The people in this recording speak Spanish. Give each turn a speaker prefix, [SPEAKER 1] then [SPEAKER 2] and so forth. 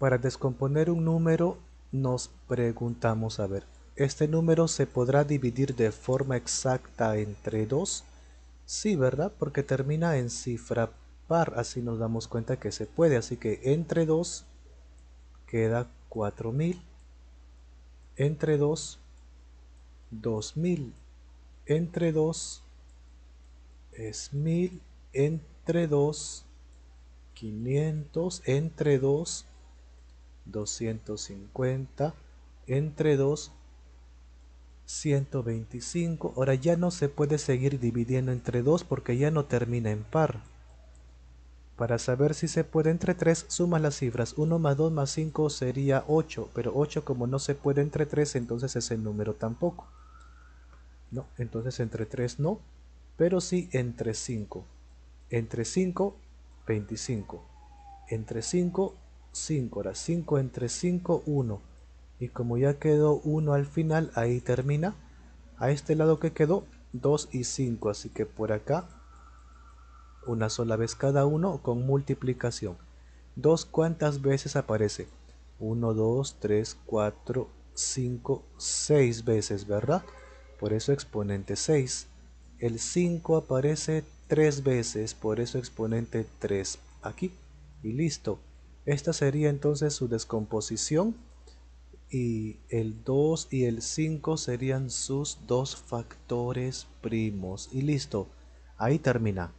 [SPEAKER 1] Para descomponer un número nos preguntamos, a ver, ¿este número se podrá dividir de forma exacta entre 2? Sí, ¿verdad? Porque termina en cifra par, así nos damos cuenta que se puede. Así que entre 2 queda 4000, entre 2, 2000, entre 2 es 1000, entre 2, 500, entre 2, 250 entre 2 125 ahora ya no se puede seguir dividiendo entre 2 porque ya no termina en par para saber si se puede entre 3 sumas las cifras 1 más 2 más 5 sería 8 pero 8 como no se puede entre 3 entonces ese número tampoco no, entonces entre 3 no pero sí entre 5 entre 5 25 entre 5 5, ahora 5 entre 5, 1. Y como ya quedó 1 al final, ahí termina. A este lado que quedó 2 y 5, así que por acá una sola vez cada uno con multiplicación. 2 cuántas veces aparece? 1, 2, 3, 4, 5, 6 veces, ¿verdad? Por eso exponente 6. El 5 aparece 3 veces, por eso exponente 3 aquí. Y listo. Esta sería entonces su descomposición y el 2 y el 5 serían sus dos factores primos. Y listo, ahí termina.